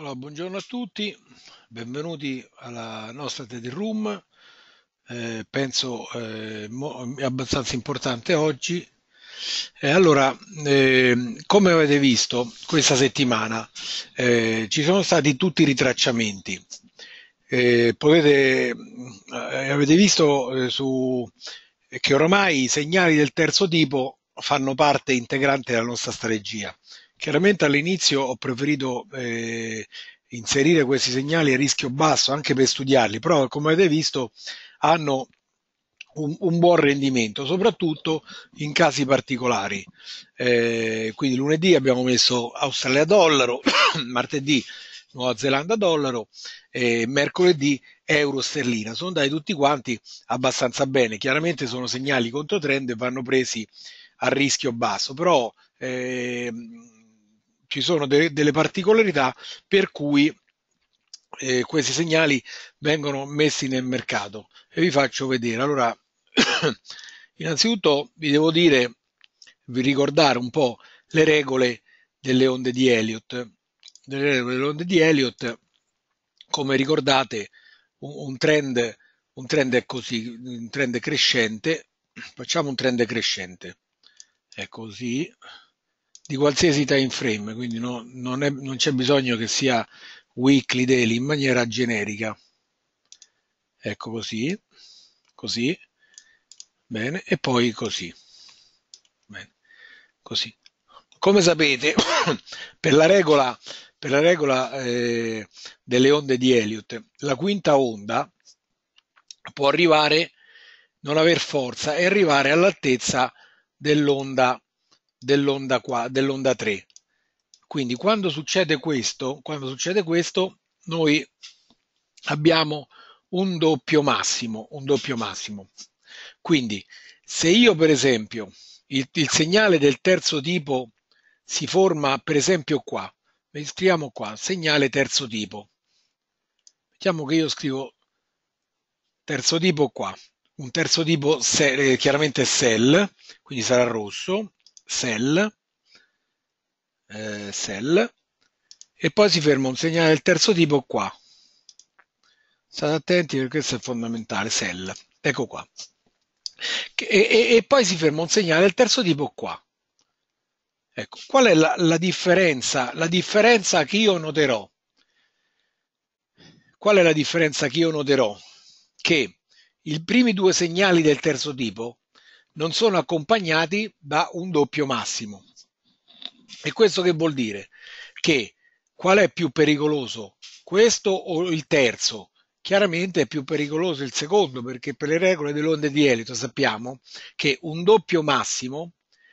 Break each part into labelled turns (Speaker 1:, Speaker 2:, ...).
Speaker 1: Allora, buongiorno a tutti, benvenuti alla nostra TED Room, eh, penso eh, mo, abbastanza importante oggi. Eh, allora, come avete visto questa settimana eh, ci sono stati tutti i ritracciamenti. Eh, potete, eh, avete visto su, che oramai i segnali del terzo tipo fanno parte integrante della nostra strategia. Chiaramente all'inizio ho preferito eh, inserire questi segnali a rischio basso anche per studiarli, però come avete visto hanno un, un buon rendimento, soprattutto in casi particolari. Eh, quindi lunedì abbiamo messo Australia dollaro, martedì Nuova Zelanda dollaro e mercoledì euro sterlina. Sono andati tutti quanti abbastanza bene. Chiaramente sono segnali contro trend e vanno presi a rischio basso, però eh, ci sono de- delle particolarità per cui eh, questi segnali vengono messi nel mercato e vi faccio vedere. Allora, innanzitutto vi devo dire, vi ricordare un po' le regole delle onde di Elliott. Delle regole delle onde di Elliott, come ricordate, un, un, trend, un trend è così, un trend crescente. Facciamo un trend crescente. È così, di qualsiasi time frame, quindi no, non, è, non c'è bisogno che sia weekly, daily, in maniera generica. Ecco così, così, bene, e poi così. Bene, così. Come sapete, per la regola, per la regola eh, delle onde di Elliott, la quinta onda può arrivare, non aver forza, e arrivare all'altezza dell'onda dell'onda, qua, dell'onda 3. Quindi quando succede questo, quando succede questo noi abbiamo un doppio massimo, un doppio massimo. Quindi se io per esempio il, il segnale del terzo tipo si forma per esempio qua, scriviamo qua, segnale terzo tipo. Mettiamo che io scrivo terzo tipo qua, un terzo tipo se, eh, chiaramente cell, quindi sarà rosso, sell, eh, sell, e poi si ferma un segnale del terzo tipo qua. State attenti perché questo è fondamentale, sell, ecco qua. E, e, e poi si ferma un segnale del terzo tipo qua. Ecco, qual è la, la differenza? La differenza che io noterò qual è la differenza che io noterò? Che i primi due segnali del terzo tipo non sono accompagnati da un doppio massimo. E questo che vuol dire? Che qual è più pericoloso, questo o il terzo? Chiaramente è più pericoloso il secondo perché per le regole delle di elito sappiamo che un doppio massimo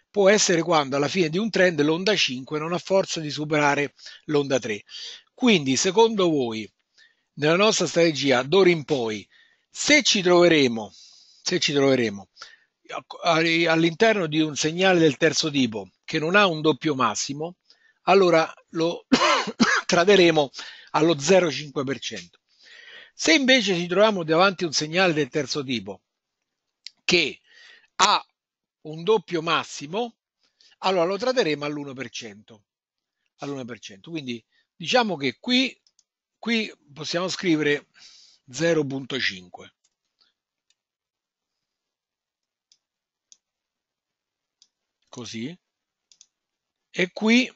Speaker 1: può essere quando alla fine di un trend l'onda 5 non ha forza di superare l'onda 3. Quindi secondo voi nella nostra strategia d'ora in poi se ci troveremo, se ci troveremo all'interno di un segnale del terzo tipo che non ha un doppio massimo, allora lo traderemo allo 0,5%. Se invece ci troviamo davanti a un segnale del terzo tipo che ha un doppio massimo, allora lo traderemo all'1%. all'1%. Quindi diciamo che qui, qui possiamo scrivere 0.5. così, e qui,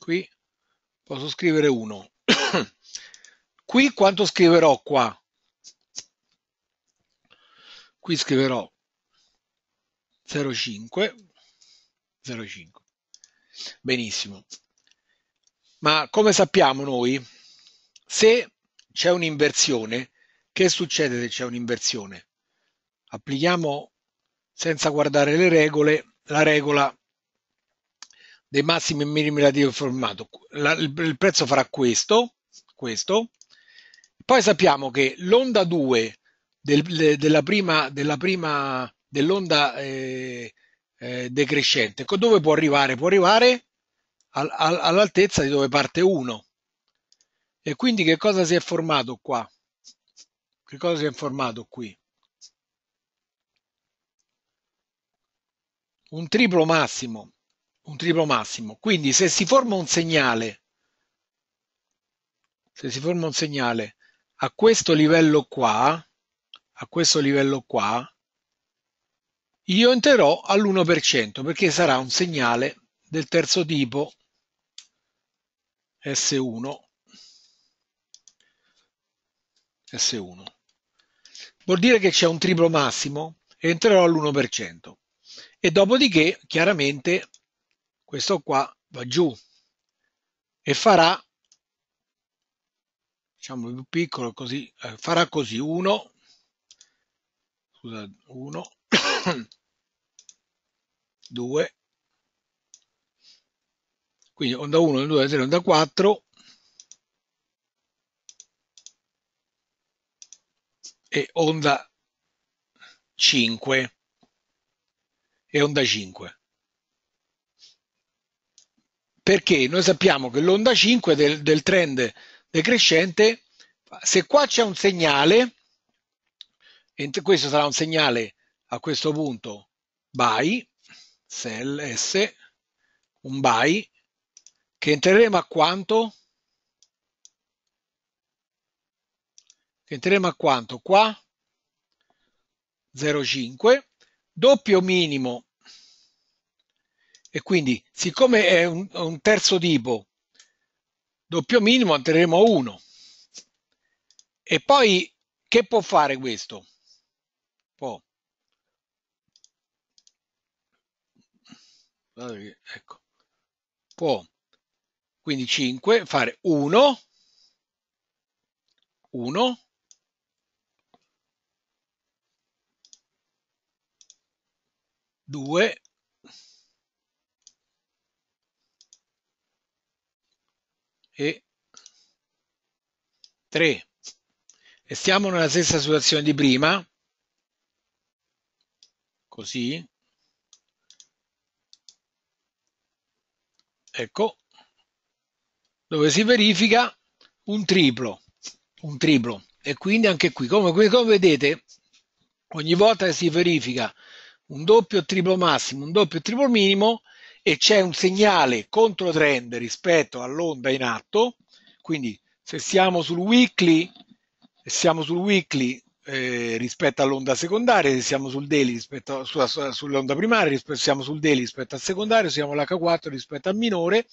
Speaker 1: qui posso scrivere 1. qui quanto scriverò qua? Qui scriverò 0,5, 0,5. Benissimo. Ma come sappiamo noi, se c'è un'inversione, che succede se c'è un'inversione? Applichiamo senza guardare le regole, la regola dei massimi e minimi relativi al formato. La, il, il, prezzo farà questo, questo. Poi sappiamo che l'onda 2 del, de, della prima, della prima dell'onda eh, eh, decrescente, dove può arrivare? Può arrivare al, al, all'altezza di dove parte 1. E quindi che cosa si è formato qua? Che cosa si è formato qui? un triplo massimo, un triplo massimo. Quindi se si forma un segnale, se si forma un segnale a questo livello qua, a questo livello qua, io entrerò all'1% perché sarà un segnale del terzo tipo S1 S1 vuol dire che c'è un triplo massimo e entrerò all'1% e dopodiché chiaramente questo qua va giù e farà diciamo più piccolo così eh, farà così 1 scusa 1 2 quindi onda 1 2 3 onda 4 e onda 5 e onda 5. Perché noi sappiamo che l'onda 5 del, del trend decrescente, se qua c'è un segnale, questo sarà un segnale a questo punto buy, sell S, un buy, che entreremo a quanto? Che entreremo a quanto? Qua 0,5, doppio minimo e quindi, siccome è un, un terzo tipo doppio minimo, otterremo 1. E poi, che può fare questo? Può. Ecco. Può. Quindi 5, fare 1, 1, 2 e 3. e Restiamo nella stessa situazione di prima, così, ecco, dove si verifica un triplo, un triplo. E quindi anche qui, come, come vedete, ogni volta che si verifica un doppio triplo massimo, un doppio triplo minimo, e c'è un segnale contro trend rispetto all'onda in atto, quindi se siamo sul weekly, siamo sul weekly eh, rispetto all'onda secondaria, se siamo sul daily rispetto sulla, sull'onda primaria, rispetto, siamo sul daily rispetto al secondario, siamo l'H4 rispetto al minore,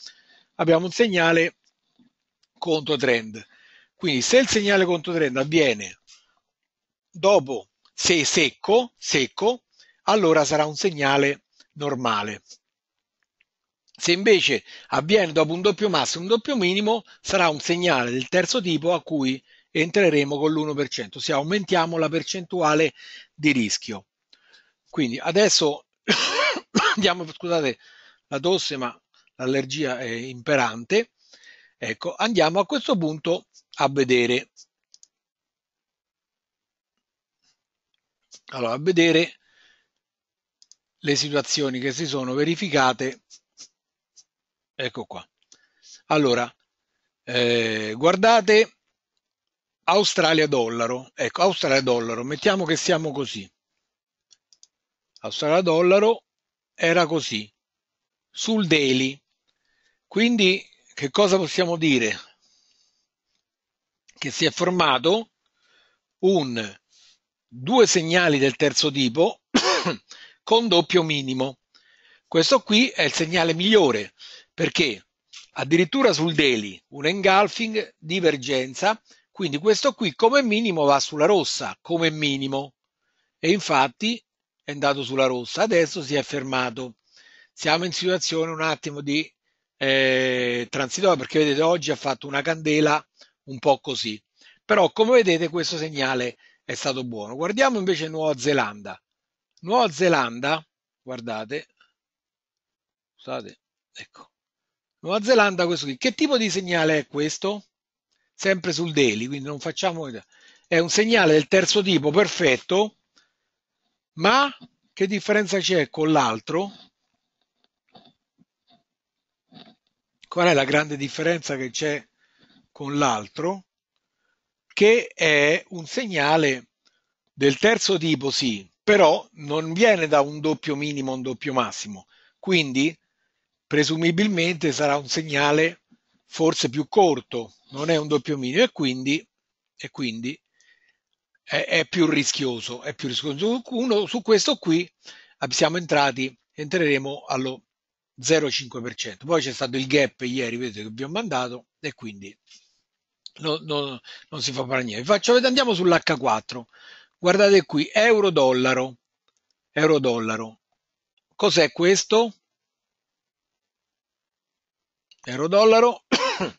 Speaker 1: abbiamo un segnale contro trend. Quindi se il segnale contro trend avviene dopo se secco, secco, allora sarà un segnale normale. Se invece avviene dopo un doppio massimo e un doppio minimo, sarà un segnale del terzo tipo a cui entreremo con l'1%, ossia aumentiamo la percentuale di rischio. Quindi adesso andiamo, scusate la tosse, ma l'allergia è imperante. Ecco, andiamo a questo punto a vedere. Allora, a vedere le situazioni che si sono verificate Ecco qua. Allora, eh, guardate Australia dollaro. Ecco, Australia dollaro. Mettiamo che siamo così. Australia dollaro era così. Sul daily. Quindi che cosa possiamo dire? Che si è formato un due segnali del terzo tipo con doppio minimo. Questo qui è il segnale migliore perché addirittura sul daily un engulfing divergenza, quindi questo qui come minimo va sulla rossa, come minimo. E infatti è andato sulla rossa, adesso si è fermato. Siamo in situazione un attimo di eh, transitoria perché vedete oggi ha fatto una candela un po' così. Però come vedete questo segnale è stato buono. Guardiamo invece Nuova Zelanda. Nuova Zelanda, guardate, scusate, ecco, Nuova Zelanda, questo qui. Che tipo di segnale è questo? Sempre sul daily, quindi non facciamo... È un segnale del terzo tipo, perfetto, ma che differenza c'è con l'altro? Qual è la grande differenza che c'è con l'altro? Che è un segnale del terzo tipo, sì, però non viene da un doppio minimo a un doppio massimo. Quindi presumibilmente sarà un segnale forse più corto, non è un doppio minimo e quindi, e quindi è, è, più rischioso. È più rischioso. Uno, su questo qui siamo entrati, entreremo allo 0,5%. Poi c'è stato il gap ieri, vedete che vi ho mandato e quindi no, no, non si fa fare niente. Faccio, andiamo sull'H4. Guardate qui, euro-dollaro. Euro-dollaro. Cos'è questo? euro-dollaro,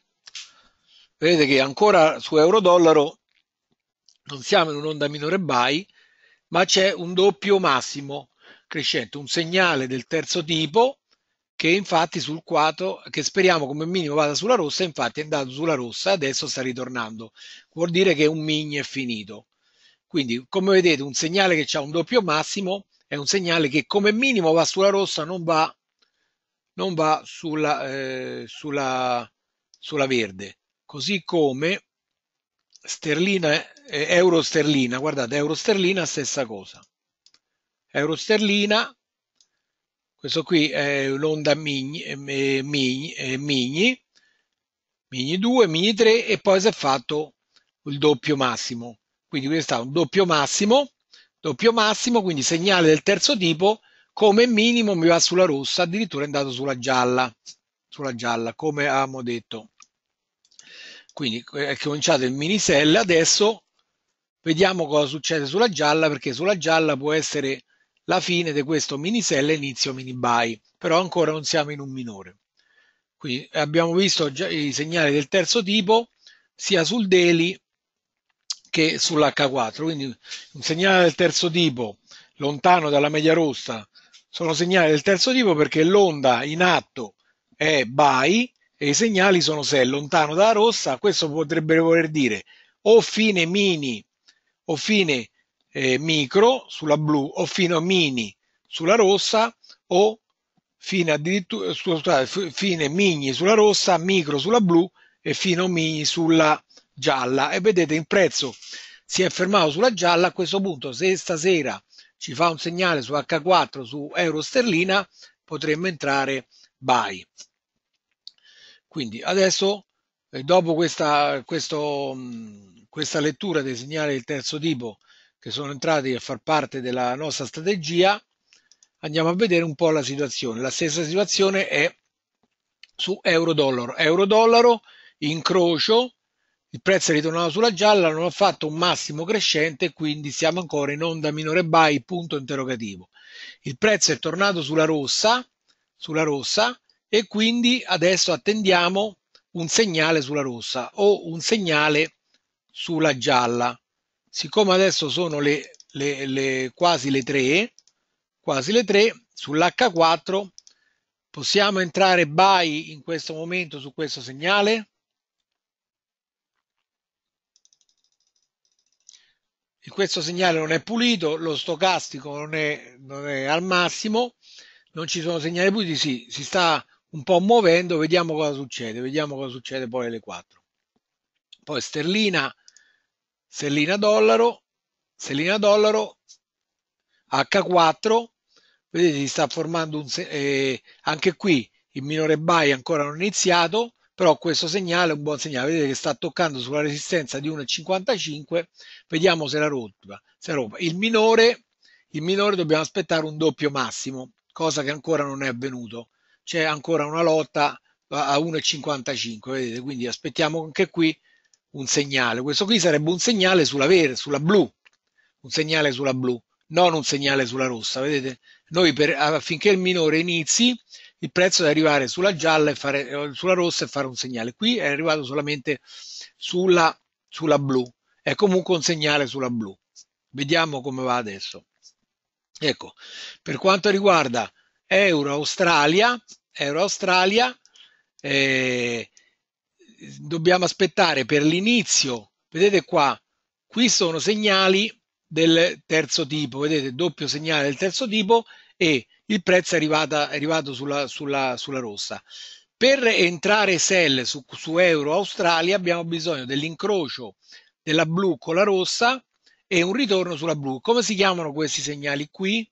Speaker 1: vedete che ancora su euro-dollaro non siamo in un'onda minore buy, ma c'è un doppio massimo crescente, un segnale del terzo tipo che infatti sul 4, che speriamo come minimo vada sulla rossa, infatti è andato sulla rossa, adesso sta ritornando, vuol dire che un mini è finito. Quindi come vedete un segnale che ha un doppio massimo è un segnale che come minimo va sulla rossa, non va non va sulla, eh, sulla, sulla verde. Così come sterlina, eh, euro sterlina, guardate, euro sterlina stessa cosa. Euro sterlina, questo qui è l'onda mini, mini, Migni, eh, 2, mini 3 e poi si è fatto il doppio massimo. Quindi questo è un doppio massimo, doppio massimo, quindi segnale del terzo tipo come minimo mi va sulla rossa, addirittura è andato sulla gialla, sulla gialla come avevamo detto. Quindi eh, è cominciato il mini sell, adesso vediamo cosa succede sulla gialla perché sulla gialla può essere la fine di questo mini sell e inizio mini buy, però ancora non siamo in un minore. Quindi abbiamo visto i segnali del terzo tipo sia sul daily che sull'H4, quindi un segnale del terzo tipo lontano dalla media rossa sono segnali del terzo tipo perché l'onda in atto è by e i segnali sono se lontano dalla rossa, questo potrebbe voler dire o fine mini o fine eh, micro sulla blu o fino a mini sulla rossa o fine, addirittura, scusate, fine mini sulla rossa, micro sulla blu e fino mini sulla gialla e vedete il prezzo si è fermato sulla gialla a questo punto se stasera ci fa un segnale su H4 su euro sterlina, potremmo entrare buy. Quindi adesso, eh, dopo questa, questo, mm, questa lettura dei segnali del terzo tipo che sono entrati a far parte della nostra strategia, andiamo a vedere un po' la situazione. La stessa situazione è su euro-dollaro. Euro-dollaro, incrocio, il prezzo è ritornato sulla gialla, non ha fatto un massimo crescente, quindi siamo ancora in onda minore buy, punto interrogativo. Il prezzo è tornato sulla rossa, sulla rossa e quindi adesso attendiamo un segnale sulla rossa o un segnale sulla gialla. Siccome adesso sono le, le, le quasi le 3, quasi le 3, sull'H4 possiamo entrare buy in questo momento su questo segnale? questo segnale non è pulito, lo stocastico non è, non è al massimo, non ci sono segnali puliti, sì, si sta un po' muovendo, vediamo cosa succede, vediamo cosa succede poi alle 4. Poi sterlina, sterlina dollaro, sterlina dollaro, H4, vedete si sta formando un, eh, anche qui il minore buy ancora non iniziato, però questo segnale è un buon segnale, vedete che sta toccando sulla resistenza di 1,55, vediamo se la rompa. Se la rompa. Il, minore, il minore dobbiamo aspettare un doppio massimo, cosa che ancora non è avvenuto, c'è ancora una lotta a 1,55, vedete, quindi aspettiamo anche qui un segnale, questo qui sarebbe un segnale sulla verde sulla blu, un segnale sulla blu, non un segnale sulla rossa, vedete? Noi per, affinché il minore inizi il prezzo è arrivare sulla gialla e fare eh, sulla rossa e fare un segnale. Qui è arrivato solamente sulla, sulla blu, è comunque un segnale sulla blu. Vediamo come va adesso. Ecco, per quanto riguarda Euro Australia, Euro Australia eh, dobbiamo aspettare per l'inizio, vedete qua, qui sono segnali del terzo tipo, vedete doppio segnale del terzo tipo e il prezzo è, arrivata, è arrivato sulla, sulla, sulla rossa. Per entrare sell su, su Euro Australia abbiamo bisogno dell'incrocio della blu con la rossa e un ritorno sulla blu. Come si chiamano questi segnali qui?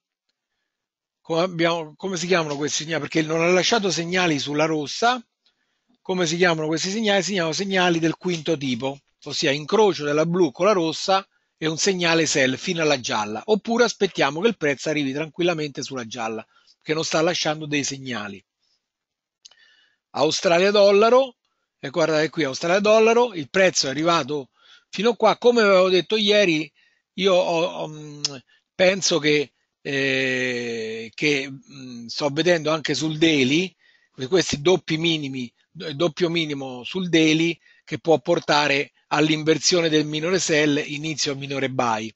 Speaker 1: Come, abbiamo, come si chiamano questi segnali? Perché non ha lasciato segnali sulla rossa. Come si chiamano questi segnali? Si chiamano segnali del quinto tipo, ossia incrocio della blu con la rossa e un segnale sell fino alla gialla oppure aspettiamo che il prezzo arrivi tranquillamente sulla gialla che non sta lasciando dei segnali Australia dollaro e guardate qui Australia dollaro il prezzo è arrivato fino a qua come avevo detto ieri io ho, ho, mm, penso che, eh, che mh, mm, sto vedendo anche sul daily questi doppi minimi doppio minimo sul daily che può portare all'inversione del minore sell inizio a minore buy.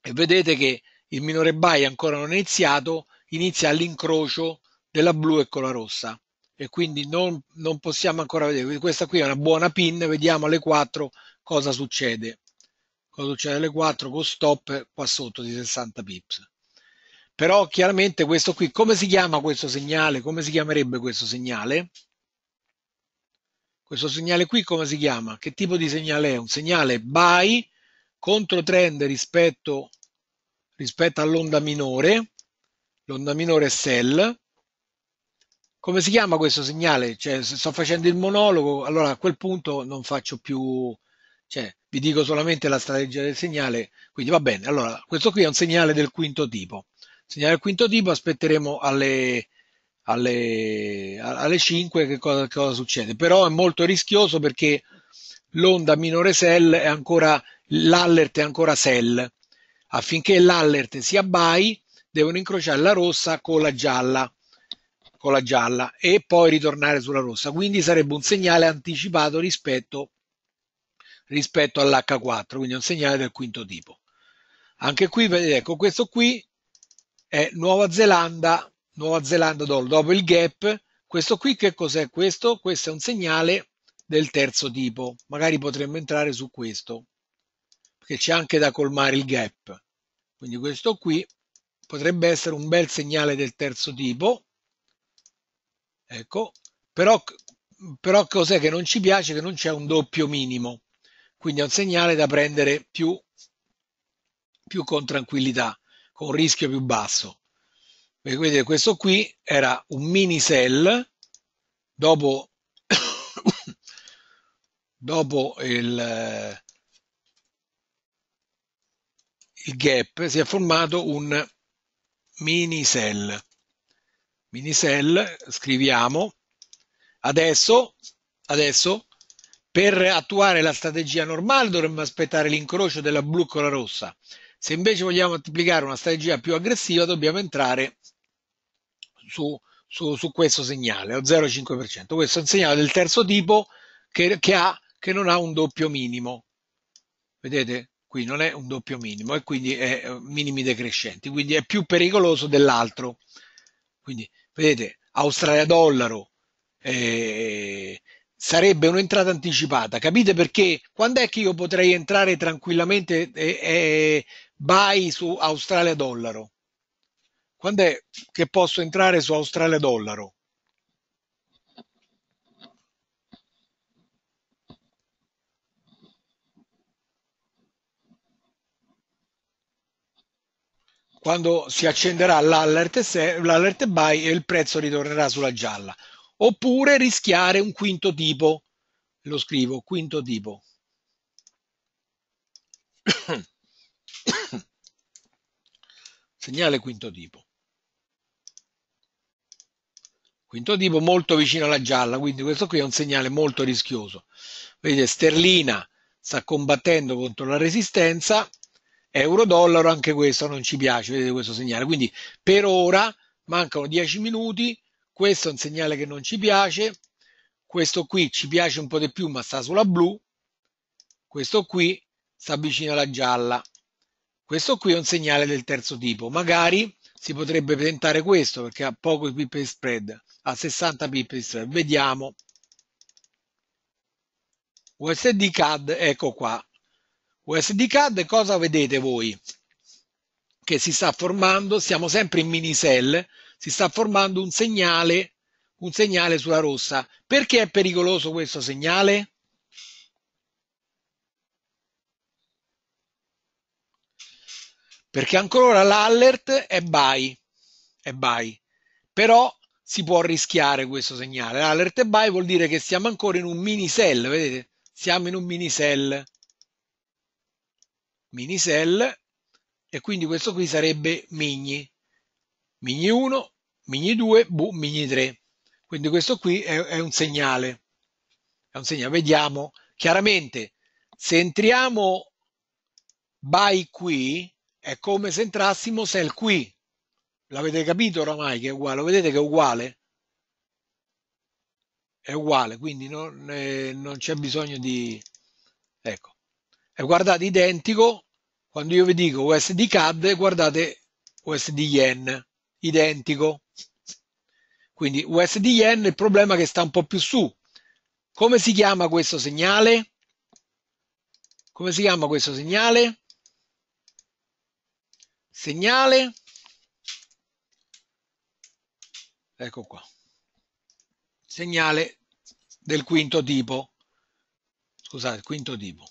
Speaker 1: E vedete che il minore buy ancora non è iniziato, inizia all'incrocio della blu e con la rossa e quindi non, non possiamo ancora vedere. questa qui è una buona pin, vediamo alle 4 cosa succede. Cosa succede alle 4 con stop qua sotto di 60 pips. Però chiaramente questo qui, come si chiama questo segnale? Come si chiamerebbe questo segnale? Questo segnale qui come si chiama? Che tipo di segnale è? Un segnale buy, controtrend rispetto, rispetto all'onda minore, l'onda minore è sell. Come si chiama questo segnale? Cioè, se sto facendo il monologo, allora a quel punto non faccio più, cioè, vi dico solamente la strategia del segnale, quindi va bene. Allora, questo qui è un segnale del quinto tipo. Segnale del quinto tipo, aspetteremo alle alle, alle 5 che cosa, cosa, succede. Però è molto rischioso perché l'onda minore sell è ancora, l'allert è ancora sell. Affinché l'allert sia buy devono incrociare la rossa con la gialla con la gialla e poi ritornare sulla rossa quindi sarebbe un segnale anticipato rispetto, rispetto all'H4 quindi un segnale del quinto tipo anche qui vedete ecco questo qui è Nuova Zelanda Nuova Zelanda dopo il gap. Questo qui che cos'è questo? Questo è un segnale del terzo tipo. Magari potremmo entrare su questo, perché c'è anche da colmare il gap. Quindi questo qui potrebbe essere un bel segnale del terzo tipo. Ecco, però, però cos'è che non ci piace? Che non c'è un doppio minimo. Quindi è un segnale da prendere più, più con tranquillità, con un rischio più basso vedete, questo qui era un mini cell dopo, dopo il, il gap si è formato un mini cell. Mini cell scriviamo adesso, adesso per attuare la strategia normale dovremmo aspettare l'incrocio della blu con la rossa. Se invece vogliamo applicare una strategia più aggressiva, dobbiamo entrare su, su, su questo segnale, lo 0,5%. Questo è un segnale del terzo tipo che, che, ha, che non ha un doppio minimo. Vedete? Qui non è un doppio minimo e quindi è eh, minimi decrescenti, quindi è più pericoloso dell'altro. Quindi, vedete, Australia-dollaro, eh, sarebbe un'entrata anticipata. Capite perché? Quando è che io potrei entrare tranquillamente e, e, buy su Australia dollaro. Quando è che posso entrare su Australia dollaro? Quando si accenderà l'allert, l'allert buy e il prezzo ritornerà sulla gialla. Oppure rischiare un quinto tipo. Lo scrivo, quinto tipo. Segnale quinto tipo. Quinto tipo molto vicino alla gialla, quindi questo qui è un segnale molto rischioso. Vedete, sterlina sta combattendo contro la resistenza, euro-dollaro anche questo non ci piace, vedete questo segnale. Quindi per ora mancano 10 minuti, questo è un segnale che non ci piace, questo qui ci piace un po' di più ma sta sulla blu, questo qui si avvicina alla gialla. Questo qui è un segnale del terzo tipo, magari si potrebbe tentare questo perché ha poco pip di spread, ha 60 pip spread, vediamo. USD CAD, ecco qua. USD CAD cosa vedete voi? Che si sta formando, siamo sempre in mini cell, si sta formando un segnale, un segnale sulla rossa. Perché è pericoloso questo segnale? perché ancora l'alert è buy, è buy. però si può rischiare questo segnale. L'allert è buy vuol dire che siamo ancora in un mini sell, vedete? Siamo in un mini sell, mini sell, e quindi questo qui sarebbe mini, mini 1, mini 2, bu, boh, mini 3. Quindi questo qui è, è un segnale, è un segnale. Vediamo chiaramente se entriamo buy qui, è come se entrassimo se il qui. L'avete capito oramai che è uguale? Lo vedete che è uguale? È uguale, quindi non, eh, non c'è bisogno di... Ecco. E guardate, identico, quando io vi dico USD CAD, guardate USD Yen, identico. Quindi USD Yen, il problema che sta un po' più su. Come si chiama questo segnale? Come si chiama questo segnale? segnale, ecco qua, segnale del quinto tipo, scusate, quinto tipo,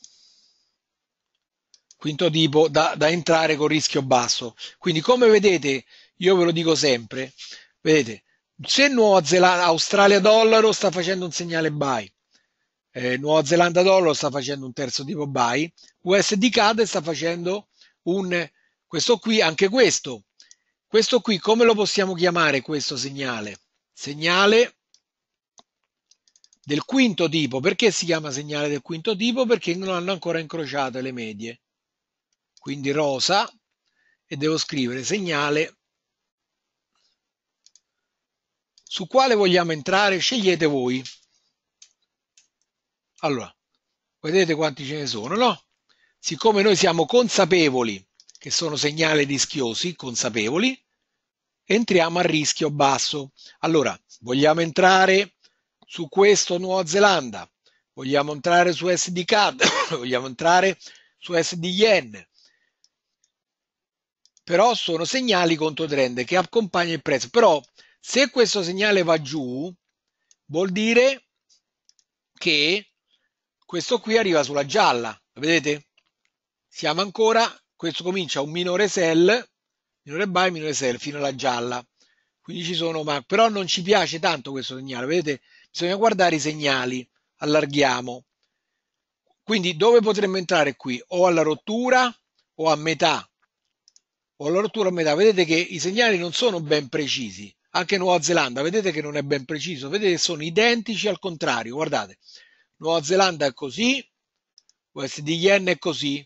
Speaker 1: quinto tipo da, da entrare con rischio basso. Quindi come vedete, io ve lo dico sempre, vedete, se Nuova Zelanda, Australia dollaro sta facendo un segnale buy, eh, Nuova Zelanda dollaro sta facendo un terzo tipo buy, USD CAD sta facendo un questo qui, anche questo. Questo qui, come lo possiamo chiamare questo segnale? Segnale del quinto tipo. Perché si chiama segnale del quinto tipo? Perché non hanno ancora incrociato le medie. Quindi rosa e devo scrivere segnale su quale vogliamo entrare scegliete voi allora vedete quanti ce ne sono no siccome noi siamo consapevoli che sono segnali rischiosi, consapevoli, entriamo a rischio basso. Allora, vogliamo entrare su questo Nuova Zelanda, vogliamo entrare su SD CAD, vogliamo entrare su SD Yen. Però sono segnali contro trend che accompagnano il prezzo. Però se questo segnale va giù, vuol dire che questo qui arriva sulla gialla, vedete? Siamo ancora questo comincia un minore sell, minore buy, minore sell fino alla gialla. Quindi ci sono, ma però non ci piace tanto questo segnale, vedete? Bisogna guardare i segnali, allarghiamo. Quindi dove potremmo entrare qui? O alla rottura o a metà. O alla rottura o a metà. Vedete che i segnali non sono ben precisi. Anche Nuova Zelanda, vedete che non è ben preciso. Vedete che sono identici al contrario, guardate. Nuova Zelanda è così, USD Yen è così,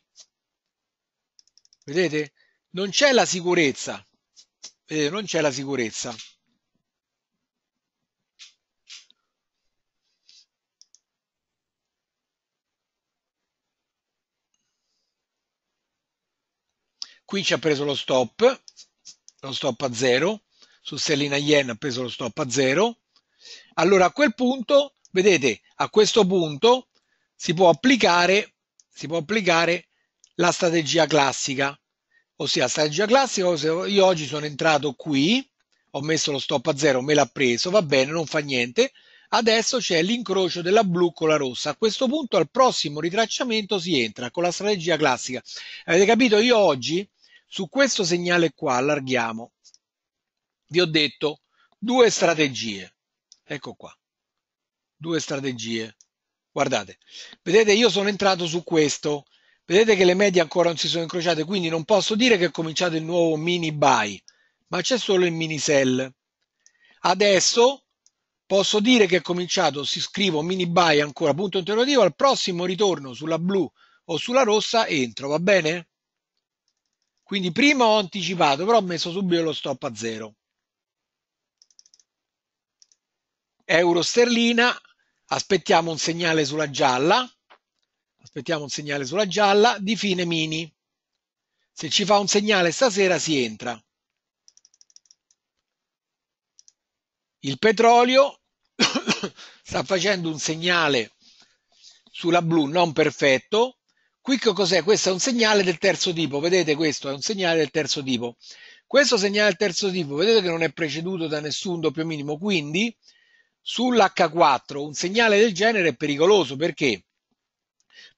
Speaker 1: Vedete? Non c'è la sicurezza. Vedete, non c'è la sicurezza. Qui ci ha preso lo stop, lo stop a zero su sellina yen ha preso lo stop a zero Allora a quel punto, vedete, a questo punto si può applicare, si può applicare la strategia classica ossia strategia classica, io oggi sono entrato qui, ho messo lo stop a zero, me l'ha preso, va bene, non fa niente. Adesso c'è l'incrocio della blu con la rossa. A questo punto al prossimo ritracciamento si entra con la strategia classica. Avete capito? Io oggi su questo segnale qua allarghiamo. Vi ho detto due strategie. Ecco qua. Due strategie. Guardate, vedete io sono entrato su questo Vedete che le medie ancora non si sono incrociate, quindi non posso dire che è cominciato il nuovo mini buy, ma c'è solo il mini sell. Adesso posso dire che è cominciato, si scrivo mini buy ancora, punto interrogativo, al prossimo ritorno sulla blu o sulla rossa entro, va bene? Quindi prima ho anticipato, però ho messo subito lo stop a zero. Euro sterlina, aspettiamo un segnale sulla gialla aspettiamo un segnale sulla gialla, di fine mini. Se ci fa un segnale stasera si entra. Il petrolio sta facendo un segnale sulla blu non perfetto. Qui che cos'è? Questo è un segnale del terzo tipo, vedete questo è un segnale del terzo tipo. Questo segnale del terzo tipo, vedete che non è preceduto da nessun doppio minimo, quindi sull'H4 un segnale del genere è pericoloso perché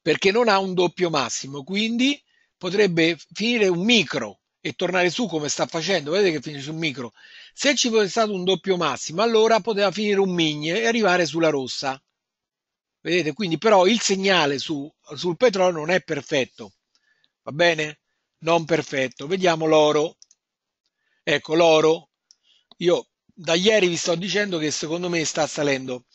Speaker 1: perché non ha un doppio massimo, quindi potrebbe finire un micro e tornare su come sta facendo, vedete che finisce un micro. Se ci fosse stato un doppio massimo, allora poteva finire un migne e arrivare sulla rossa. Vedete, quindi però il segnale su, sul petrolio non è perfetto, va bene? Non perfetto. Vediamo l'oro. Ecco l'oro. Io da ieri vi sto dicendo che secondo me sta salendo.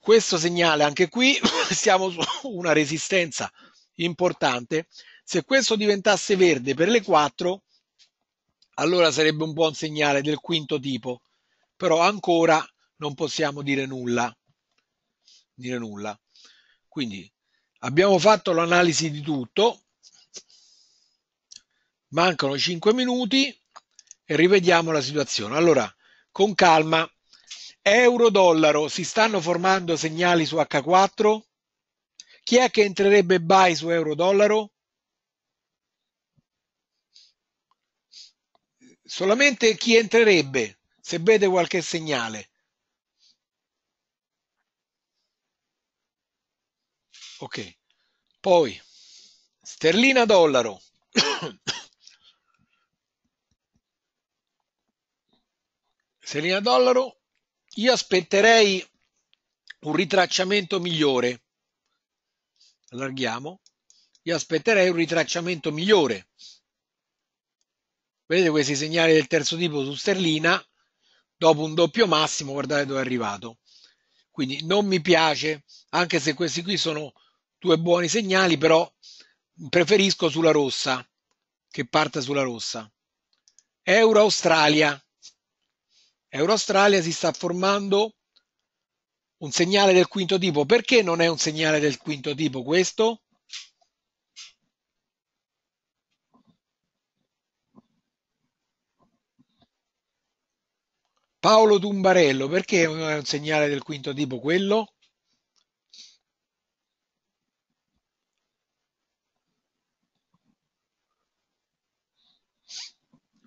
Speaker 1: Questo segnale anche qui siamo su una resistenza importante. Se questo diventasse verde per le 4, allora sarebbe un buon segnale del quinto tipo, però ancora non possiamo dire nulla. Dire nulla. Quindi abbiamo fatto l'analisi di tutto, mancano 5 minuti e rivediamo la situazione. Allora, con calma Euro-dollaro si stanno formando segnali su H 4 Chi è che entrerebbe buy su euro-dollaro? Solamente chi entrerebbe se vede qualche segnale. Ok, poi sterlina dollaro. sterlina dollaro io aspetterei un ritracciamento migliore. Allarghiamo. Io aspetterei un ritracciamento migliore. Vedete questi segnali del terzo tipo su sterlina, dopo un doppio massimo, guardate dove è arrivato. Quindi non mi piace, anche se questi qui sono due buoni segnali, però preferisco sulla rossa, che parta sulla rossa. Euro Australia. Euroaustralia si sta formando un segnale del quinto tipo. Perché non è un segnale del quinto tipo questo? Paolo Tumbarello, perché è un segnale del quinto tipo quello?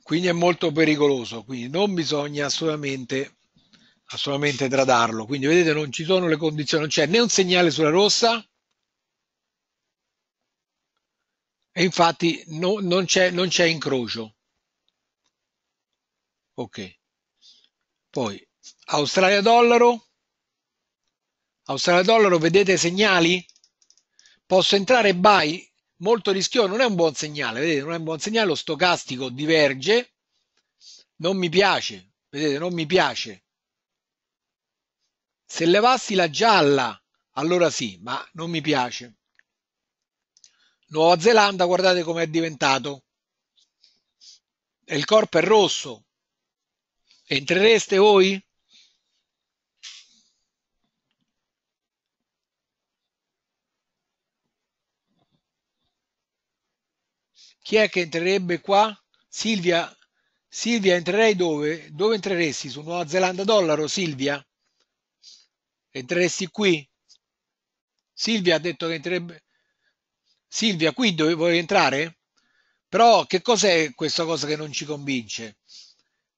Speaker 1: quindi è molto pericoloso, quindi non bisogna assolutamente, assolutamente tradarlo. Quindi vedete non ci sono le condizioni, non c'è né un segnale sulla rossa e infatti no, non, c'è, non c'è incrocio. Ok. Poi Australia dollaro. Australia dollaro, vedete segnali? Posso entrare buy molto rischioso, non è un buon segnale, vedete, non è un buon segnale, lo stocastico diverge, non mi piace, vedete, non mi piace. Se levassi la gialla, allora sì, ma non mi piace. Nuova Zelanda, guardate com'è diventato. E il corpo è rosso. Entrereste voi? Chi è che entrerebbe qua? Silvia? Silvia, entrerei dove? Dove entreresti? Su Nuova Zelanda dollaro, Silvia? Entreresti qui? Silvia ha detto che entrerebbe... Silvia, qui dove vuoi entrare? Però che cos'è questa cosa che non ci convince?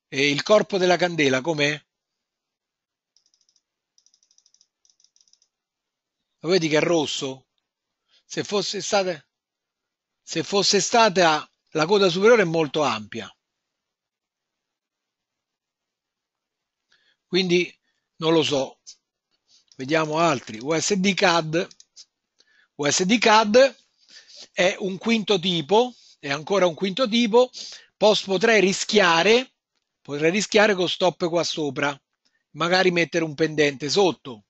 Speaker 1: E il corpo della candela com'è? Lo vedi che è rosso? Se fosse stata... Se fosse stata la coda superiore è molto ampia. Quindi non lo so. Vediamo altri. USD CAD. USD CAD è un quinto tipo, è ancora un quinto tipo. Posso, potrei rischiare, potrei rischiare con stop qua sopra, magari mettere un pendente sotto.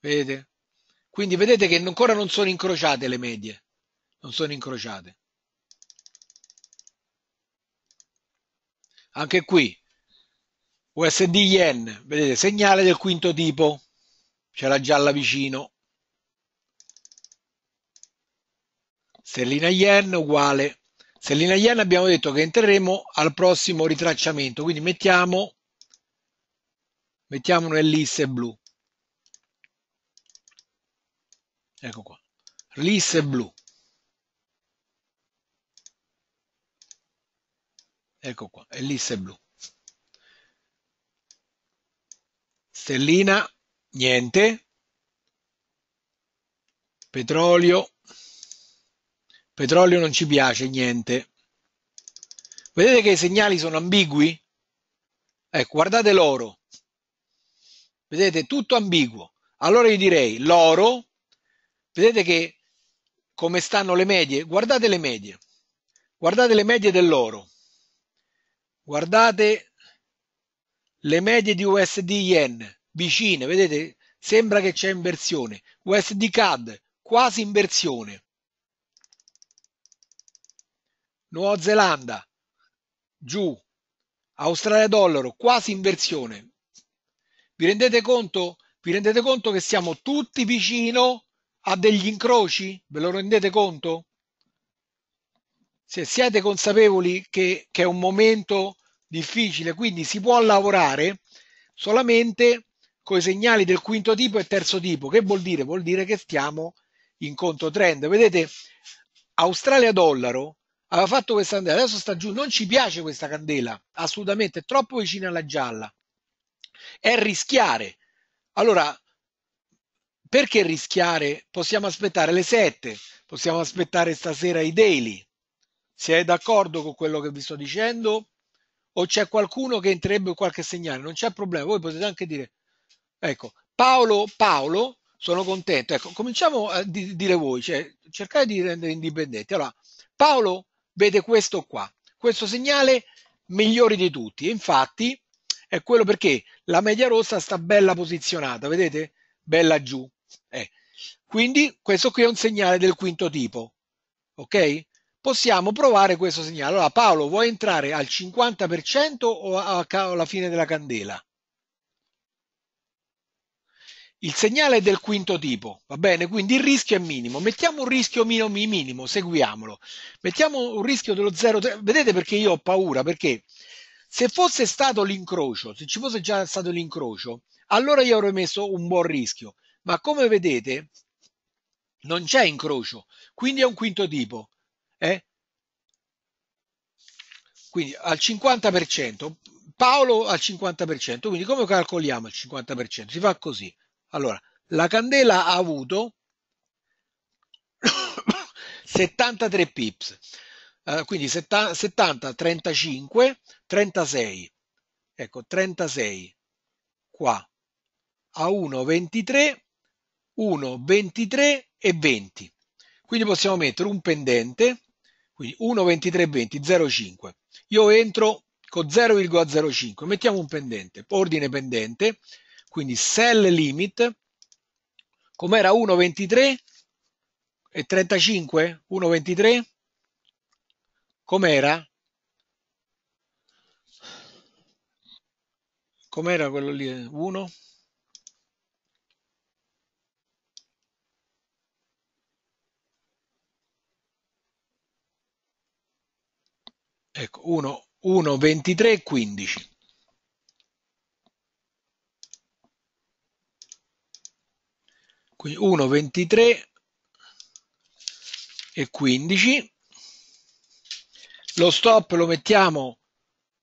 Speaker 1: Vedete? Quindi vedete che ancora non sono incrociate le medie, non sono incrociate. Anche qui, USD Yen, vedete, segnale del quinto tipo, c'è la gialla vicino. Sellina Yen uguale. Sellina Yen abbiamo detto che entreremo al prossimo ritracciamento, quindi mettiamo, mettiamo un'ellisse blu. Ecco qua. Release blu. Ecco qua, ellisse blu. Stellina, niente. Petrolio. Petrolio non ci piace, niente. Vedete che i segnali sono ambigui? Ecco, guardate l'oro. Vedete, tutto ambiguo. Allora io direi l'oro Vedete che come stanno le medie? Guardate le medie. Guardate le medie dell'oro. Guardate le medie di USD yen vicine, vedete? Sembra che c'è inversione. USD CAD quasi inversione. Nuova Zelanda giù. Australia dollaro quasi inversione. Vi rendete conto? Vi rendete conto che siamo tutti vicino ha degli incroci? Ve lo rendete conto? Se siete consapevoli che, che è un momento difficile, quindi si può lavorare solamente con i segnali del quinto tipo e terzo tipo. Che vuol dire? Vuol dire che stiamo in conto trend. Vedete, Australia dollaro aveva fatto questa candela, adesso sta giù, non ci piace questa candela, assolutamente, è troppo vicina alla gialla. È rischiare. Allora, perché rischiare? Possiamo aspettare le 7, possiamo aspettare stasera i daily. Siete d'accordo con quello che vi sto dicendo? O c'è qualcuno che entrerebbe qualche segnale? Non c'è problema, voi potete anche dire. Ecco, Paolo, Paolo, sono contento. Ecco, cominciamo a eh, di, dire voi, cioè, cercate di rendere indipendenti. Allora, Paolo vede questo qua, questo segnale migliore di tutti. Infatti è quello perché la media rossa sta bella posizionata, vedete? Bella giù eh. Quindi questo qui è un segnale del quinto tipo, ok? Possiamo provare questo segnale. Allora Paolo, vuoi entrare al 50% o alla fine della candela? Il segnale è del quinto tipo, va bene? Quindi il rischio è minimo. Mettiamo un rischio minimo, seguiamolo. Mettiamo un rischio dello 0,3. Vedete perché io ho paura? Perché se fosse stato l'incrocio, se ci fosse già stato l'incrocio, allora io avrei messo un buon rischio ma come vedete non c'è incrocio, quindi è un quinto tipo. Eh? Quindi al 50%, Paolo al 50%, quindi come calcoliamo il 50%? Si fa così. Allora, la candela ha avuto 73 pips, eh, quindi 70, 70, 35, 36, ecco 36 qua a 1,23 1, 23 e 20. Quindi possiamo mettere un pendente, quindi 1, 23, 20, 0,5. Io entro con 0,05, mettiamo un pendente, ordine pendente, quindi sell limit, com'era 1, 23 e 35? 1, 23? Com'era? Com'era quello lì? 1? Ecco, 1, 1, 23, 15. Quindi 1, 23 e 15. Lo stop lo mettiamo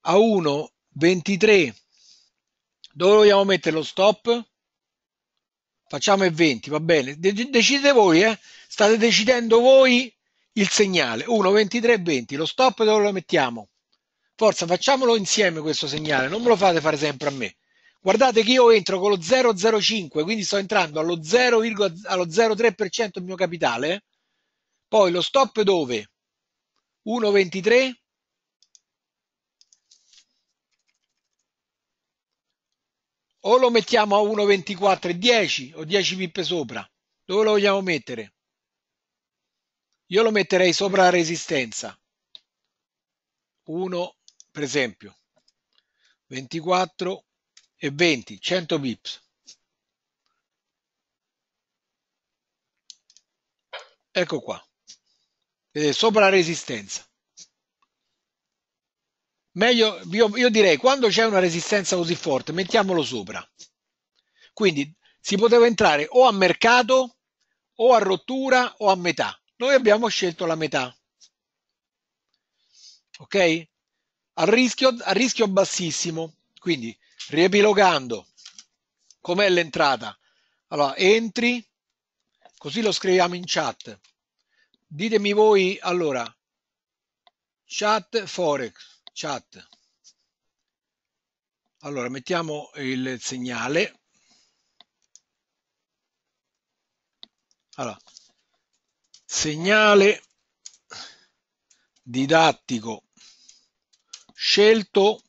Speaker 1: a 1, 23. Dove vogliamo mettere lo stop? Facciamo il 20, va bene. De decidete voi, eh? State decidendo voi il segnale 1.23.20, lo stop dove lo mettiamo? Forza, facciamolo insieme questo segnale, non me lo fate fare sempre a me. Guardate che io entro con lo 0,05, quindi sto entrando allo 0,03% del mio capitale. Poi lo stop dove? 1,23. O lo mettiamo a 1,24,10 o 10 pippe sopra. Dove lo vogliamo mettere? Io lo metterei sopra la resistenza. 1 per esempio 24 e 20, 100 pips. Ecco qua. Vedete, eh, sopra la resistenza. Meglio, io, io direi, quando c'è una resistenza così forte, mettiamolo sopra. Quindi si poteva entrare o a mercato, o a rottura, o a metà. Noi abbiamo scelto la metà. Ok? A rischio, a rischio bassissimo. Quindi, riepilogando, com'è l'entrata? Allora, entri, così lo scriviamo in chat. Ditemi voi, allora, chat forex, chat. Allora, mettiamo il segnale. Allora, segnale didattico scelto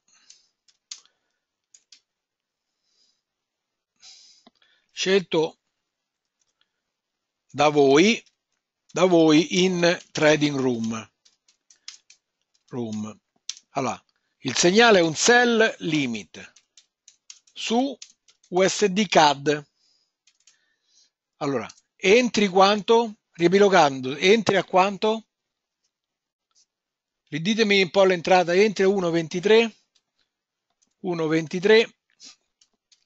Speaker 1: scelto da voi, da voi in trading room. room. Allora, il segnale è un sell limit su USD CAD. Allora, entri quanto? riepilogando, entri a quanto? Riditemi un po' l'entrata, entri a 1,23, 1,23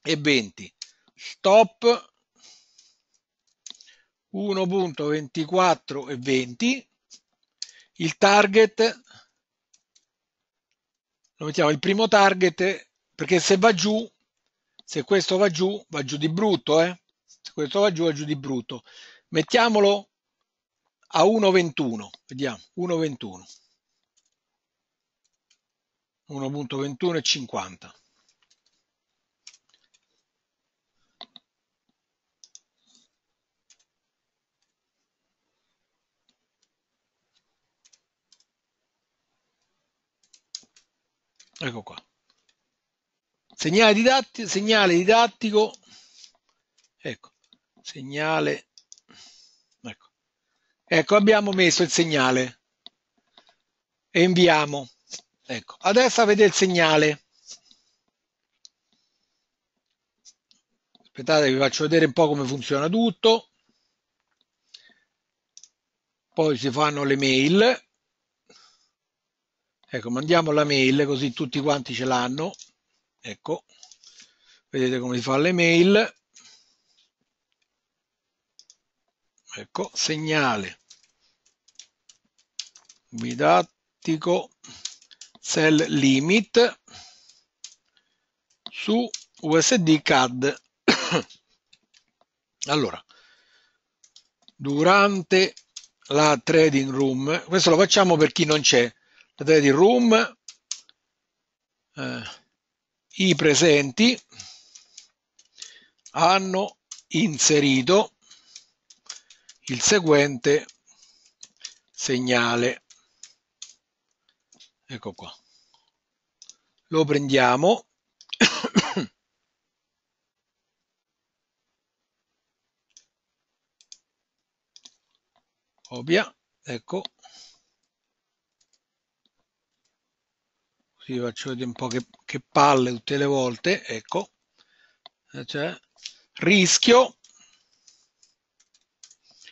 Speaker 1: e 20. Stop 1.24 e 20. Il target, lo mettiamo il primo target, perché se va giù, se questo va giù, va giù di brutto, eh? se questo va giù, va giù di brutto. Mettiamolo a 1.21, vediamo, 1.21. 1.21 e 50. Ecco qua. Segnale didattico, segnale didattico, ecco, segnale Ecco, abbiamo messo il segnale e inviamo. Ecco, adesso avete il segnale. Aspettate, vi faccio vedere un po' come funziona tutto. Poi si fanno le mail. Ecco, mandiamo la mail così tutti quanti ce l'hanno. Ecco, vedete come si fa le mail. Ecco, segnale didattico cell limit su USD CAD. allora, durante la trading room, questo lo facciamo per chi non c'è, la trading room, eh, i presenti hanno inserito il seguente segnale ecco qua lo prendiamo copia ecco così faccio vedere un po' che, che palle tutte le volte ecco cioè, rischio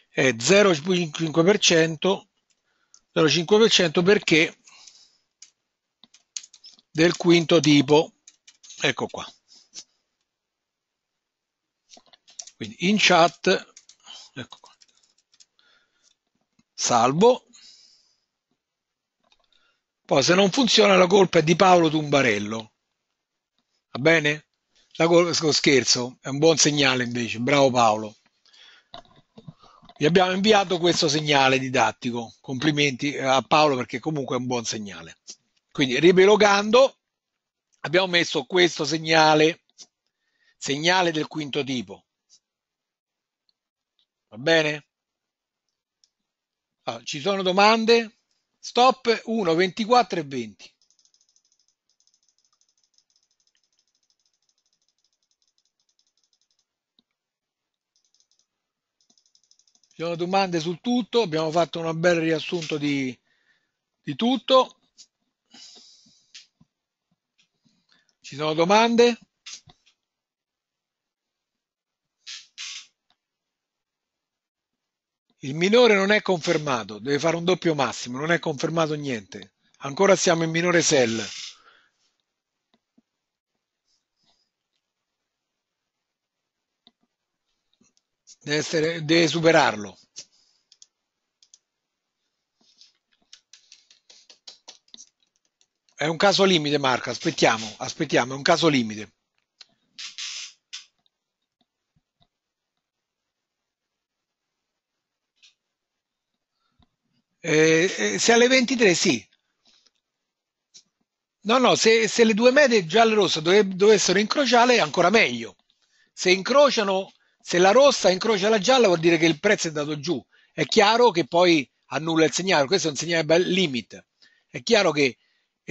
Speaker 1: è 0,5% 0,5% perché del quinto tipo, ecco qua. Quindi in chat, ecco qua. salvo, poi se non funziona la colpa è di Paolo Tumbarello. Va bene? La colpa, scherzo, è un buon segnale invece, bravo Paolo. Vi abbiamo inviato questo segnale didattico. Complimenti eh, a Paolo perché comunque è un buon segnale. Quindi riepilogando, abbiamo messo questo segnale, segnale del quinto tipo. Va bene? Allora, ci sono domande? Stop 1, 24 e 20. Ci sono domande sul tutto, abbiamo fatto un bel riassunto di, di tutto. Ci sono domande? Il minore non è confermato, deve fare un doppio massimo, non è confermato niente. Ancora siamo in minore cell. Deve, essere, deve superarlo. È un caso limite, Marco. Aspettiamo, aspettiamo, è un caso limite. Eh, eh se alle 23 sì. No, no, se, se le due mete gialle e rossa dove, dovessero incrociare ancora meglio. Se incrociano, se la rossa incrocia la gialla vuol dire che il prezzo è andato giù. È chiaro che poi annulla il segnale, questo è un segnale limit. È chiaro che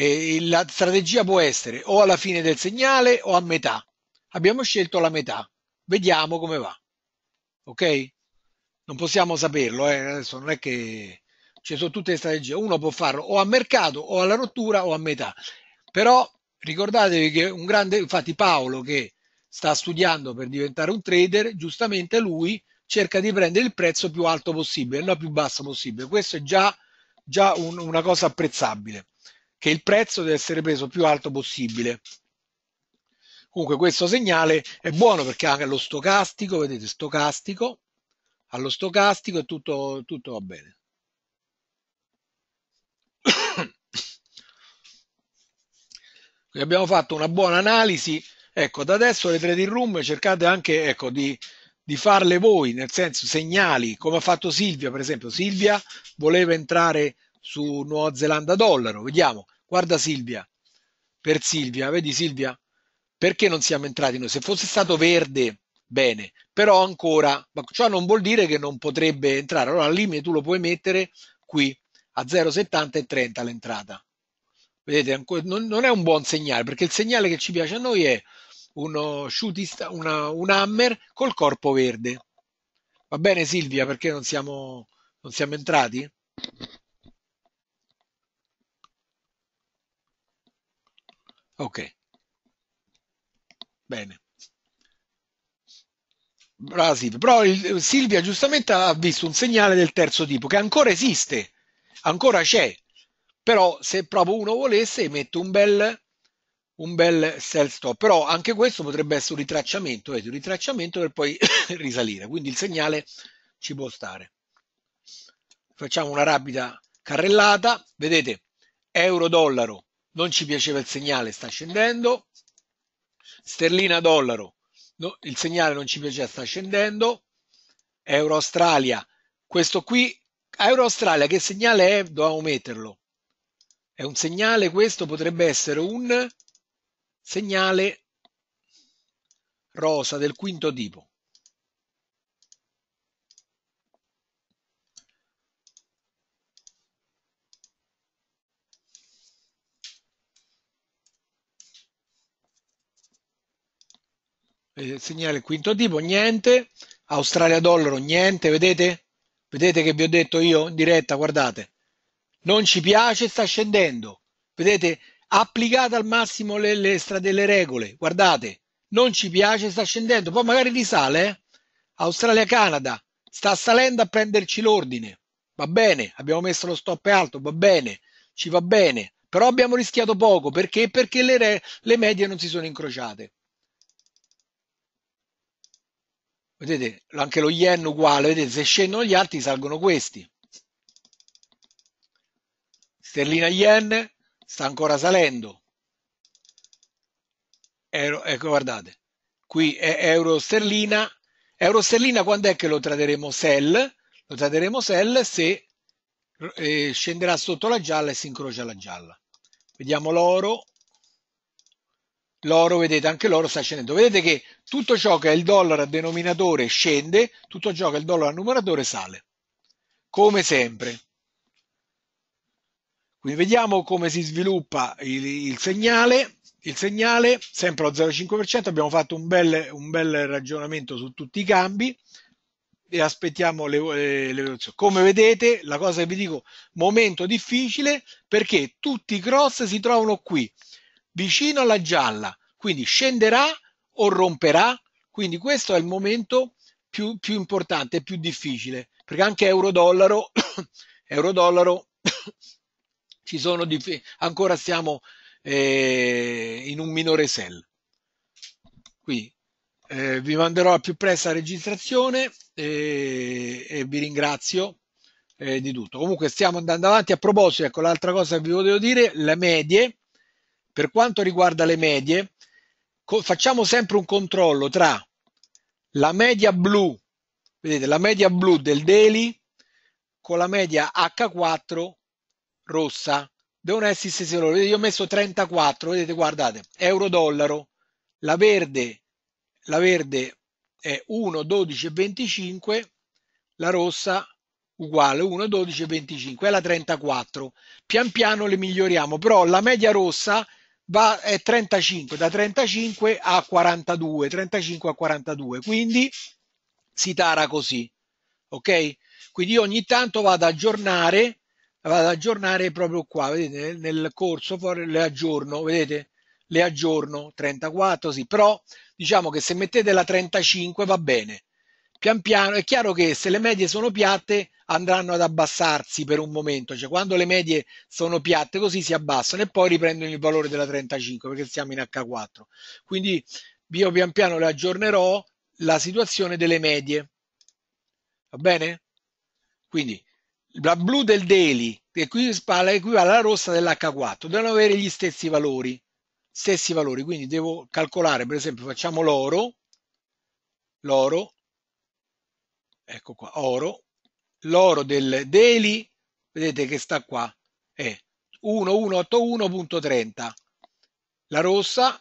Speaker 1: e la strategia può essere o alla fine del segnale o a metà. Abbiamo scelto la metà, vediamo come va. Ok? Non possiamo saperlo, eh? adesso non è che ci sono tutte le strategie, uno può farlo o a mercato o alla rottura o a metà. Però ricordatevi che un grande, infatti Paolo che sta studiando per diventare un trader, giustamente lui cerca di prendere il prezzo più alto possibile, non più basso possibile. Questo è già, già un, una cosa apprezzabile che il prezzo deve essere preso più alto possibile. Comunque questo segnale è buono perché anche lo stocastico, vedete stocastico, allo stocastico tutto, tutto va bene. Qui abbiamo fatto una buona analisi. Ecco, da adesso le trading room cercate anche ecco, di, di farle voi, nel senso segnali, come ha fatto Silvia per esempio. Silvia voleva entrare su Nuova Zelanda dollaro. Vediamo, guarda Silvia, per Silvia, vedi Silvia, perché non siamo entrati noi? Se fosse stato verde, bene, però ancora, ma ciò non vuol dire che non potrebbe entrare. Allora al limite tu lo puoi mettere qui a 0,70 e 30 l'entrata. Vedete, non, è un buon segnale, perché il segnale che ci piace a noi è uno shootista, una, un hammer col corpo verde. Va bene Silvia, perché non siamo, non siamo entrati? Ok. Bene. Brasil. Però il, Silvia giustamente ha visto un segnale del terzo tipo che ancora esiste, ancora c'è. Però se proprio uno volesse mette un bel, un bel self stop. Però anche questo potrebbe essere un ritracciamento, vedi, un ritracciamento per poi risalire. Quindi il segnale ci può stare. Facciamo una rapida carrellata. Vedete, euro-dollaro non ci piaceva il segnale, sta scendendo. Sterlina dollaro, no, il segnale non ci piaceva, sta scendendo. Euro Australia, questo qui, Euro Australia che segnale è? Dovevamo metterlo. È un segnale, questo potrebbe essere un segnale rosa del quinto tipo. eh, segnale il quinto tipo, niente, Australia dollaro, niente, vedete? Vedete che vi ho detto io in diretta, guardate, non ci piace, sta scendendo, vedete? Applicate al massimo le, le, le regole, guardate, non ci piace, sta scendendo, poi magari risale, eh? Australia-Canada, sta salendo a prenderci l'ordine, va bene, abbiamo messo lo stop alto, va bene, ci va bene, però abbiamo rischiato poco, perché? Perché le, le medie non si sono incrociate. vedete anche lo yen uguale, vedete se scendono gli altri salgono questi. Sterlina yen sta ancora salendo. Euro, ecco guardate, qui è euro sterlina. Euro sterlina quando è che lo traderemo sell? Lo traderemo sell se eh, scenderà sotto la gialla e si incrocia la gialla. Vediamo l'oro, l'oro, vedete, anche l'oro sta scendendo. Vedete che tutto ciò che è il dollaro a denominatore scende, tutto ciò che è il dollaro a numeratore sale, come sempre. Quindi vediamo come si sviluppa il, il segnale. Il segnale, sempre lo 0,5%, abbiamo fatto un bel, un bel, ragionamento su tutti i cambi e aspettiamo l'evoluzione. Eh, come vedete, la cosa che vi dico, momento difficile perché tutti i cross si trovano qui vicino alla gialla, quindi scenderà o romperà, quindi questo è il momento più, più importante, più difficile, perché anche euro-dollaro, euro-dollaro ci sono dif- ancora siamo eh, in un minore sell. Qui eh, vi manderò al più presto la registrazione e, eh, e vi ringrazio eh, di tutto. Comunque stiamo andando avanti. A proposito, ecco l'altra cosa che vi volevo dire, le medie per quanto riguarda le medie, facciamo sempre un controllo tra la media blu, vedete, la media blu del daily con la media H4 rossa. Devono essere stessi valori. Io ho messo 34, vedete, guardate, euro-dollaro. La verde, la verde è 1, 12 e 25, la rossa uguale 1, 12 e 25, è la 34. Pian piano le miglioriamo, però la media rossa va, è 35, da 35 a 42, 35 a 42, quindi si tara così, ok? Quindi io ogni tanto vado ad aggiornare, vado ad aggiornare proprio qua, vedete, nel corso le aggiorno, vedete? Le aggiorno, 34, sì, però diciamo che se mettete la 35 va bene. Pian piano, è chiaro che se le medie sono piatte andranno ad abbassarsi per un momento, cioè quando le medie sono piatte così si abbassano e poi riprendono il valore della 35 perché siamo in H4. Quindi io pian piano le aggiornerò la situazione delle medie. Va bene? Quindi la blu del daily, che qui equivale alla rossa dell'H4, devono avere gli stessi valori. Stessi valori, quindi devo calcolare, per esempio, facciamo l'oro, l'oro, ecco qua, oro, l'oro del daily, vedete che sta qua, è 1181.30, la rossa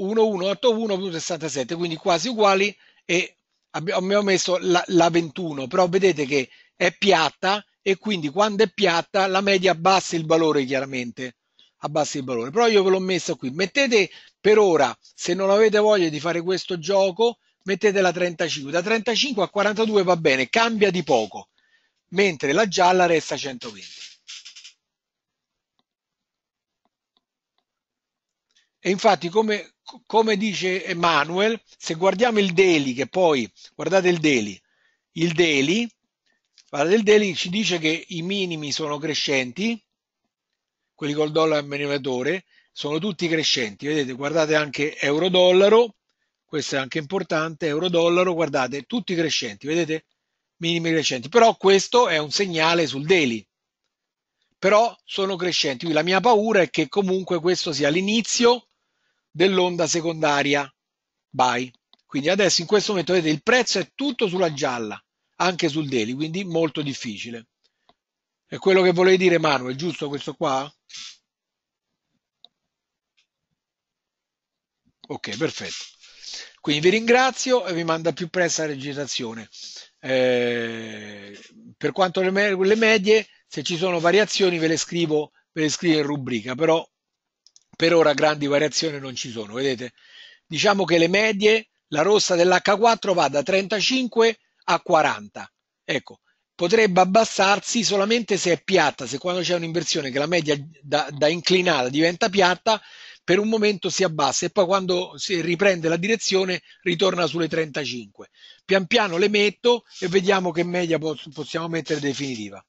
Speaker 1: 1181.67, quindi quasi uguali e abbiamo messo la, la 21, però vedete che è piatta e quindi quando è piatta la media abbassa il valore chiaramente abbassa il valore. Però io ve l'ho messo qui. Mettete per ora, se non avete voglia di fare questo gioco, mettete la 35. Da 35 a 42 va bene, cambia di poco mentre la gialla resta 120. E infatti, come, come dice Emanuel, se guardiamo il daily, che poi, guardate il daily, il daily, guardate il daily ci dice che i minimi sono crescenti, quelli col dollaro amministratore, sono tutti crescenti, vedete, guardate anche euro-dollaro, questo è anche importante, euro-dollaro, guardate, tutti crescenti, vedete? minimi recenti, però questo è un segnale sul daily, però sono crescenti, quindi la mia paura è che comunque questo sia l'inizio dell'onda secondaria buy. Quindi adesso in questo momento vedete il prezzo è tutto sulla gialla, anche sul daily, quindi molto difficile. È quello che volevi dire Manuel, giusto questo qua? Ok, perfetto. Quindi vi ringrazio e vi mando a più presto la registrazione. Eh, per quanto le, me le, medie, se ci sono variazioni ve le scrivo, ve le scrivo in rubrica, però per ora grandi variazioni non ci sono, vedete? Diciamo che le medie, la rossa dell'H4 va da 35 a 40. Ecco, potrebbe abbassarsi solamente se è piatta, se quando c'è un'inversione che la media da, da inclinata diventa piatta, per un momento si abbassa e poi quando si riprende la direzione ritorna sulle 35. Pian piano le metto e vediamo che media possiamo mettere definitiva.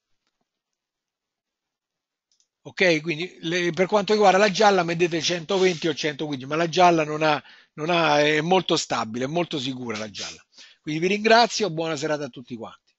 Speaker 1: Ok, quindi le, per quanto riguarda la gialla mettete 120 o 115, ma la gialla non ha, non ha, è molto stabile, è molto sicura la gialla. Quindi vi ringrazio, buona serata a tutti quanti.